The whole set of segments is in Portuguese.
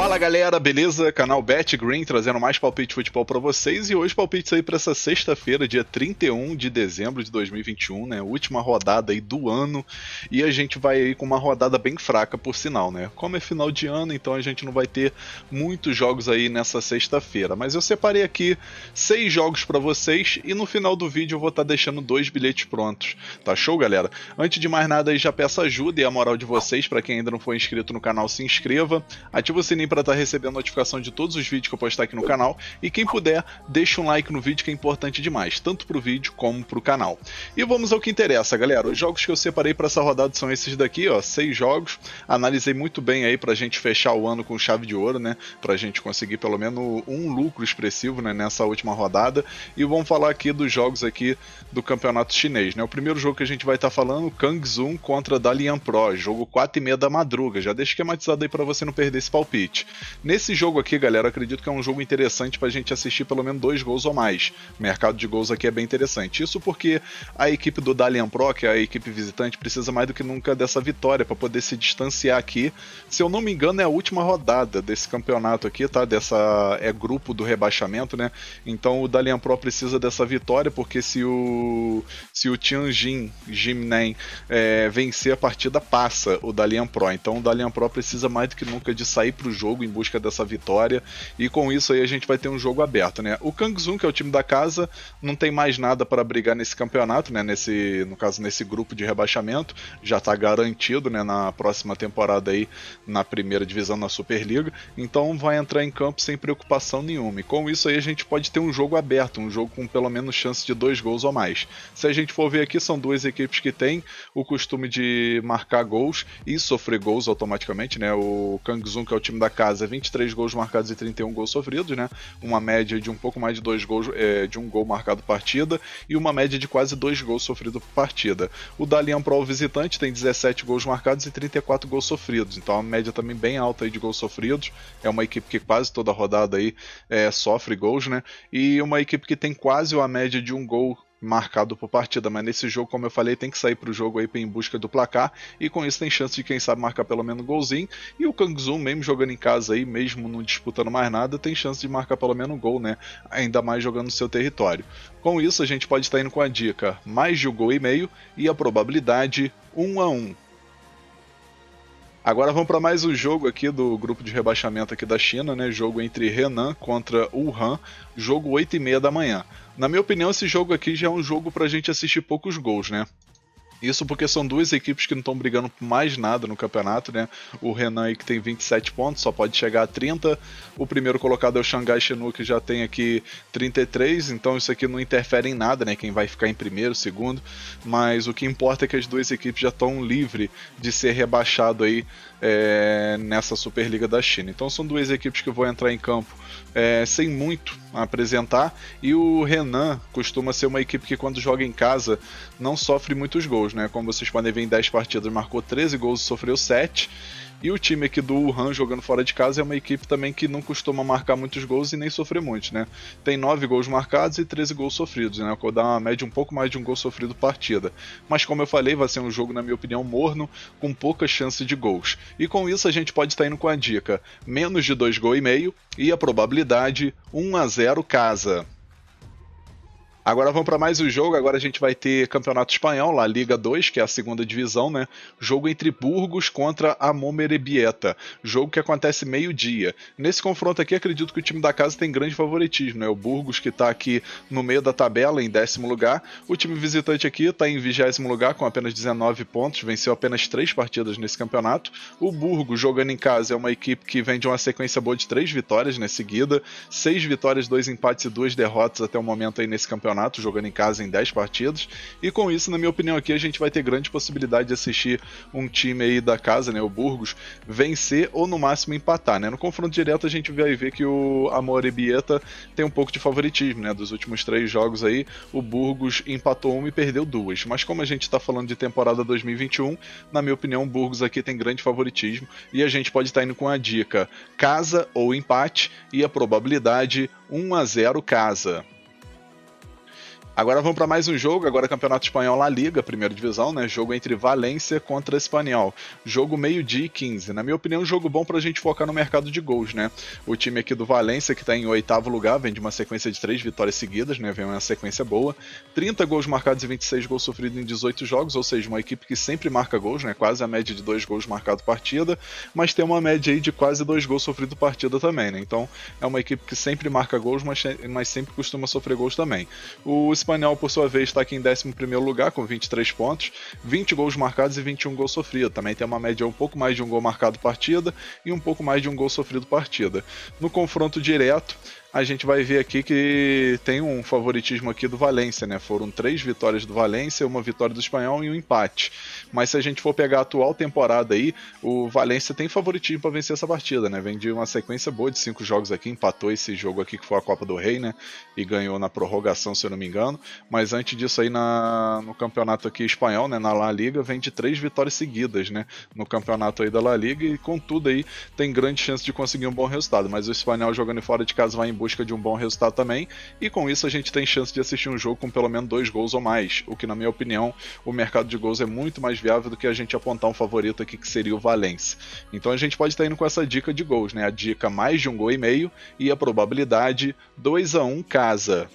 Fala galera, beleza? Canal Bet Green trazendo mais palpite futebol para vocês e hoje palpites aí para essa sexta-feira, dia 31 de dezembro de 2021, né? Última rodada aí do ano e a gente vai aí com uma rodada bem fraca por sinal, né? Como é final de ano, então a gente não vai ter muitos jogos aí nessa sexta-feira, mas eu separei aqui seis jogos para vocês e no final do vídeo eu vou estar tá deixando dois bilhetes prontos. Tá show, galera? Antes de mais nada aí já peço ajuda e a moral de vocês para quem ainda não foi inscrito no canal, se inscreva, ativa o sininho para estar tá recebendo notificação de todos os vídeos que eu postar aqui no canal. E quem puder, deixa um like no vídeo que é importante demais, tanto pro vídeo como pro canal. E vamos ao que interessa, galera. Os jogos que eu separei para essa rodada são esses daqui, ó, seis jogos. Analisei muito bem aí pra gente fechar o ano com chave de ouro, né? Pra gente conseguir pelo menos um lucro expressivo, né, nessa última rodada. E vamos falar aqui dos jogos aqui do campeonato chinês, né? O primeiro jogo que a gente vai estar tá falando, Kangzhou contra Dalian Pro, jogo 4 e meia da madruga. Já deixa esquematizado aí para você não perder esse palpite. Switch. Nesse jogo aqui, galera, acredito que é um jogo interessante para a gente assistir pelo menos dois gols ou mais. O mercado de gols aqui é bem interessante. Isso porque a equipe do Dalian Pro, que é a equipe visitante, precisa mais do que nunca dessa vitória para poder se distanciar aqui. Se eu não me engano, é a última rodada desse campeonato aqui, tá? Dessa é grupo do rebaixamento, né? Então o Dalian Pro precisa dessa vitória porque se o se o Tianjin Jimnen é, vencer a partida passa o Dalian Pro. Então o Dalian Pro precisa mais do que nunca de sair para o jogo em busca dessa vitória. E com isso aí a gente vai ter um jogo aberto, né? O Kangzun, que é o time da casa, não tem mais nada para brigar nesse campeonato, né? Nesse, no caso, nesse grupo de rebaixamento, já está garantido, né? Na próxima temporada aí, na primeira divisão na Superliga. Então vai entrar em campo sem preocupação nenhuma. E com isso aí a gente pode ter um jogo aberto, um jogo com pelo menos chance de dois gols ou mais. Se a gente for ver aqui, são duas equipes que têm o costume de marcar gols e sofrer gols automaticamente, né? O Kangzun, que é o time da casa, 23 gols marcados e 31 gols sofridos, né? Uma média de um pouco mais de dois gols, é, de um gol marcado partida e uma média de quase dois gols sofridos por partida. O Dalian Pro visitante tem 17 gols marcados e 34 gols sofridos, então a média também bem alta aí de gols sofridos. É uma equipe que quase toda rodada aí é, sofre gols, né? E uma equipe que tem quase a média de um gol marcado por partida, mas nesse jogo, como eu falei, tem que sair para o jogo aí em busca do placar e com isso tem chance de quem sabe marcar pelo menos um golzinho. E o Kangzum, mesmo jogando em casa aí, mesmo não disputando mais nada, tem chance de marcar pelo menos um gol, né? Ainda mais jogando no seu território. Com isso, a gente pode estar indo com a dica mais de um gol e meio e a probabilidade 1 um a 1. Um. Agora vamos para mais um jogo aqui do grupo de rebaixamento aqui da China, né? Jogo entre Renan contra Wuhan, jogo 8 e meia da manhã. Na minha opinião, esse jogo aqui já é um jogo para a gente assistir poucos gols, né? Isso porque são duas equipes que não estão brigando por mais nada no campeonato, né? O Renan aí que tem 27 pontos, só pode chegar a 30. O primeiro colocado é o Xangai Chenu, que já tem aqui 33, então isso aqui não interfere em nada, né? Quem vai ficar em primeiro, segundo. Mas o que importa é que as duas equipes já estão livres de ser rebaixado aí é, nessa Superliga da China. Então são duas equipes que vão entrar em campo é, sem muito a apresentar. E o Renan costuma ser uma equipe que, quando joga em casa, não sofre muitos gols. Né? Como vocês podem ver, em 10 partidas marcou 13 gols e sofreu 7. E o time aqui do Wuhan jogando fora de casa é uma equipe também que não costuma marcar muitos gols e nem sofrer muitos, né? Tem 9 gols marcados e 13 gols sofridos, né? que dá uma média um pouco mais de um gol sofrido partida. Mas como eu falei, vai ser um jogo, na minha opinião, morno, com pouca chance de gols. E com isso a gente pode estar indo com a dica: menos de gols e meio e a probabilidade 1 a 0 casa. Agora vamos para mais um jogo. Agora a gente vai ter Campeonato Espanhol, lá Liga 2, que é a segunda divisão, né? Jogo entre Burgos contra a Momerebieta. Jogo que acontece meio-dia. Nesse confronto aqui, acredito que o time da casa tem grande favoritismo, né? O Burgos, que está aqui no meio da tabela, em décimo lugar. O time visitante aqui está em vigésimo lugar, com apenas 19 pontos. Venceu apenas três partidas nesse campeonato. O Burgos, jogando em casa, é uma equipe que vem de uma sequência boa de três vitórias, né? Seguida. Seis vitórias, dois empates e duas derrotas até o momento aí nesse campeonato campeonato, jogando em casa em 10 partidas. E com isso, na minha opinião aqui, a gente vai ter grande possibilidade de assistir um time aí da casa, né, o Burgos, vencer ou no máximo empatar, né? No confronto direto a gente vai ver que o Amorebieta tem um pouco de favoritismo, né? Dos últimos três jogos aí, o Burgos empatou uma e perdeu duas. Mas como a gente está falando de temporada 2021, na minha opinião, o Burgos aqui tem grande favoritismo e a gente pode estar tá indo com a dica casa ou empate e a probabilidade 1 a 0 casa. Agora vamos para mais um jogo, agora Campeonato Espanhol La Liga, primeira divisão, né? Jogo entre Valência contra Espanhol. Jogo meio-dia e 15. Na minha opinião, um jogo bom para a gente focar no mercado de gols, né? O time aqui do Valência, que está em oitavo lugar, vem de uma sequência de três vitórias seguidas, né? Vem uma sequência boa. 30 gols marcados e 26 gols sofridos em 18 jogos, ou seja, uma equipe que sempre marca gols, né? Quase a média de dois gols marcado partida, mas tem uma média aí de quase dois gols sofridos partida também, né? Então é uma equipe que sempre marca gols, mas, mas sempre costuma sofrer gols também. O Espanhol, por sua vez, está aqui em 11 lugar, com 23 pontos, 20 gols marcados e 21 gols sofridos. Também tem uma média um pouco mais de um gol marcado partida e um pouco mais de um gol sofrido partida. No confronto direto, a gente vai ver aqui que tem um favoritismo aqui do Valência, né? Foram três vitórias do Valência, uma vitória do Espanhol e um empate. Mas se a gente for pegar a atual temporada aí, o Valência tem favoritismo para vencer essa partida, né? Vende uma sequência boa de cinco jogos aqui, empatou esse jogo aqui que foi a Copa do Rei, né? E ganhou na prorrogação, se eu não me engano. Mas antes disso aí, na, no campeonato aqui espanhol, né? Na La Liga, vem de três vitórias seguidas, né? No campeonato aí da La Liga e, contudo, aí tem grande chance de conseguir um bom resultado. Mas o Espanhol jogando fora de casa vai embora busca de um bom resultado também, e com isso a gente tem chance de assistir um jogo com pelo menos dois gols ou mais, o que, na minha opinião, o mercado de gols é muito mais viável do que a gente apontar um favorito aqui que seria o Valência. Então a gente pode estar indo com essa dica de gols, né? A dica mais de um gol e meio e a probabilidade 2 a 1 casa.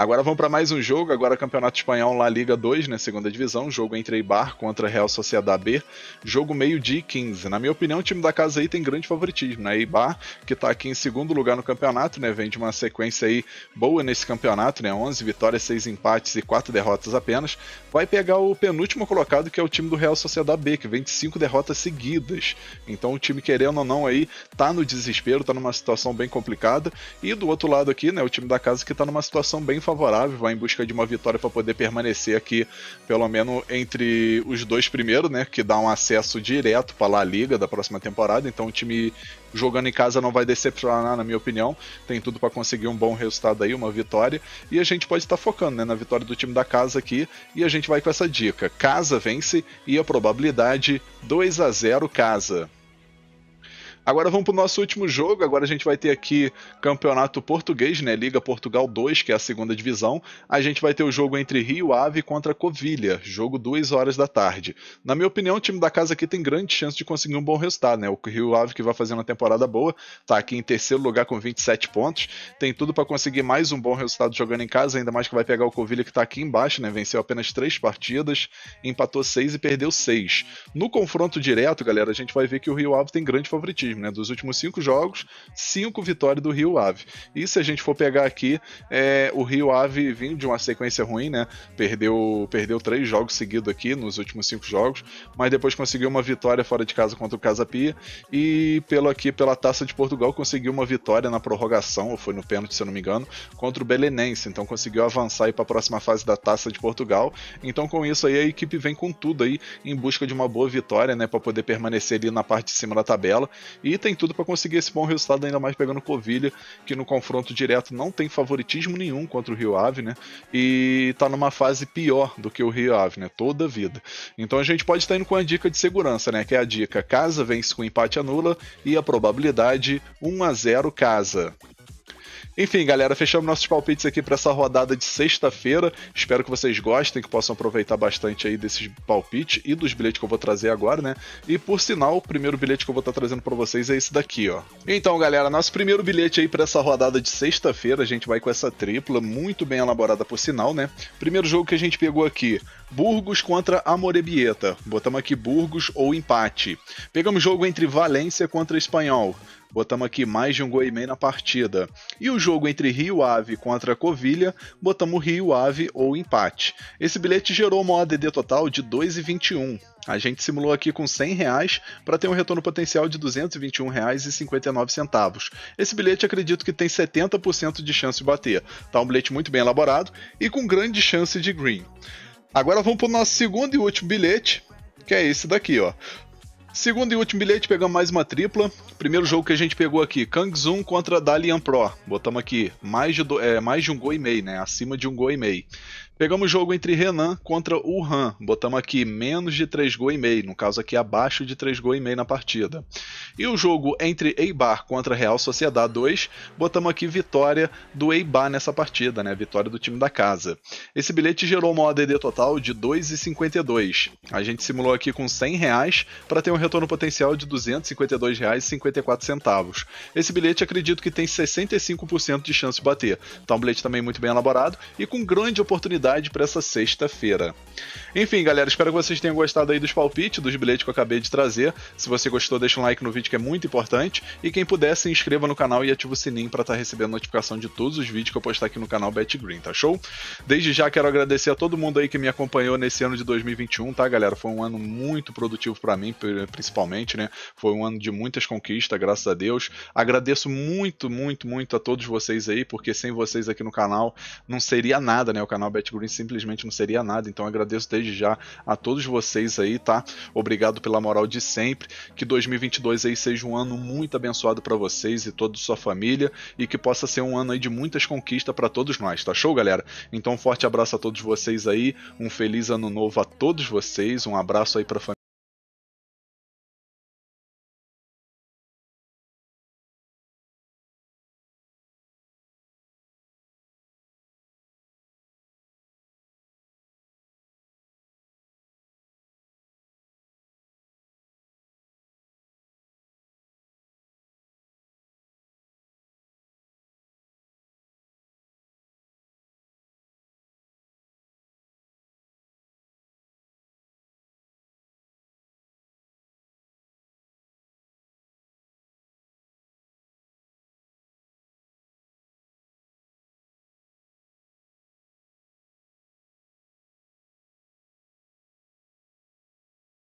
Agora vamos para mais um jogo, agora Campeonato Espanhol La Liga 2, né, segunda divisão, jogo entre Eibar contra Real Sociedad B, jogo meio-dia e 15. Na minha opinião, o time da casa aí tem grande favoritismo, né? Eibar, que está aqui em segundo lugar no campeonato, né, vem de uma sequência aí boa nesse campeonato, né, 11 vitórias, 6 empates e 4 derrotas apenas, vai pegar o penúltimo colocado, que é o time do Real Sociedad B, que vem de 5 derrotas seguidas. Então o time querendo ou não aí tá no desespero, tá numa situação bem complicada, e do outro lado aqui, né, o time da casa que tá numa situação bem favorável favorável, vai em busca de uma vitória para poder permanecer aqui, pelo menos entre os dois primeiros, né? Que dá um acesso direto para a Liga da próxima temporada. Então o time jogando em casa não vai decepcionar, na minha opinião. Tem tudo para conseguir um bom resultado aí, uma vitória. E a gente pode estar focando né, na vitória do time da casa aqui. E a gente vai com essa dica: casa vence e a probabilidade 2 a 0 casa. Agora vamos para o nosso último jogo. Agora a gente vai ter aqui campeonato português, né? Liga Portugal 2, que é a segunda divisão. A gente vai ter o jogo entre Rio Ave contra Covilha, jogo 2 horas da tarde. Na minha opinião, o time da casa aqui tem grande chance de conseguir um bom resultado, né? O Rio Ave que vai fazer uma temporada boa, tá aqui em terceiro lugar com 27 pontos, tem tudo para conseguir mais um bom resultado jogando em casa, ainda mais que vai pegar o Covilha que tá aqui embaixo, né? Venceu apenas três partidas, empatou seis e perdeu seis. No confronto direto, galera, a gente vai ver que o Rio Ave tem grande favoritismo né? Dos últimos cinco jogos, cinco vitórias do Rio Ave. E se a gente for pegar aqui, é, o Rio Ave vindo de uma sequência ruim, né? Perdeu, perdeu três jogos seguidos aqui nos últimos cinco jogos, mas depois conseguiu uma vitória fora de casa contra o Casa Pia e pelo aqui pela Taça de Portugal conseguiu uma vitória na prorrogação, ou foi no pênalti, se eu não me engano, contra o Belenense. Então conseguiu avançar para a próxima fase da Taça de Portugal. Então com isso aí a equipe vem com tudo aí em busca de uma boa vitória, né, para poder permanecer ali na parte de cima da tabela e tem tudo para conseguir esse bom resultado, ainda mais pegando Covilha, que no confronto direto não tem favoritismo nenhum contra o Rio Ave, né? E tá numa fase pior do que o Rio Ave, né? Toda a vida. Então a gente pode estar indo com a dica de segurança, né? Que é a dica casa vence com empate anula e a probabilidade 1 a 0 casa. Enfim, galera, fechamos nossos palpites aqui para essa rodada de sexta-feira. Espero que vocês gostem, que possam aproveitar bastante aí desses palpites e dos bilhetes que eu vou trazer agora, né? E por sinal, o primeiro bilhete que eu vou estar tá trazendo para vocês é esse daqui, ó. Então, galera, nosso primeiro bilhete aí para essa rodada de sexta-feira, a gente vai com essa tripla, muito bem elaborada por sinal, né? Primeiro jogo que a gente pegou aqui, Burgos contra Amorebieta. Botamos aqui Burgos ou empate. Pegamos jogo entre Valência contra Espanhol botamos aqui mais de um gol e meio na partida. E o jogo entre Rio Ave contra Covilha, botamos Rio Ave ou empate. Esse bilhete gerou uma ODD total de 2,21. A gente simulou aqui com 100 reais para ter um retorno potencial de R$ 221,59. Esse bilhete acredito que tem 70% de chance de bater. Tá um bilhete muito bem elaborado e com grande chance de green. Agora vamos para o nosso segundo e último bilhete, que é esse daqui, ó. Segundo e último bilhete, pegamos mais uma tripla. Primeiro jogo que a gente pegou aqui, Zoom contra Dalian Pro. Botamos aqui mais de, do, é, mais de um gol e meio, né? Acima de um gol e meio. Pegamos o jogo entre Renan contra o Han. Botamos aqui menos de 3 gols e meio, no caso aqui abaixo de 3 gols e meio na partida. E o jogo entre Eibar contra Real Sociedade 2, botamos aqui vitória do Eibar nessa partida, né? Vitória do time da casa. Esse bilhete gerou uma ODD total de 2,52. A gente simulou aqui com 100 reais para ter um retorno potencial de R$ centavos. Esse bilhete acredito que tem 65% de chance de bater. Então um bilhete também muito bem elaborado e com grande oportunidade novidade para essa sexta-feira. Enfim, galera, espero que vocês tenham gostado aí dos palpites, dos bilhetes que eu acabei de trazer. Se você gostou, deixa um like no vídeo que é muito importante. E quem puder, se inscreva no canal e ative o sininho para estar tá recebendo notificação de todos os vídeos que eu postar aqui no canal Bet Green, tá show? Desde já quero agradecer a todo mundo aí que me acompanhou nesse ano de 2021, tá, galera? Foi um ano muito produtivo para mim, principalmente, né? Foi um ano de muitas conquistas, graças a Deus. Agradeço muito, muito, muito a todos vocês aí, porque sem vocês aqui no canal não seria nada, né? O canal Bet Green simplesmente não seria nada. Então agradeço desde já a todos vocês aí, tá? Obrigado pela moral de sempre. Que 2022 aí seja um ano muito abençoado para vocês e toda sua família e que possa ser um ano aí de muitas conquistas para todos nós, tá show, galera? Então um forte abraço a todos vocês aí, um feliz ano novo a todos vocês, um abraço aí para família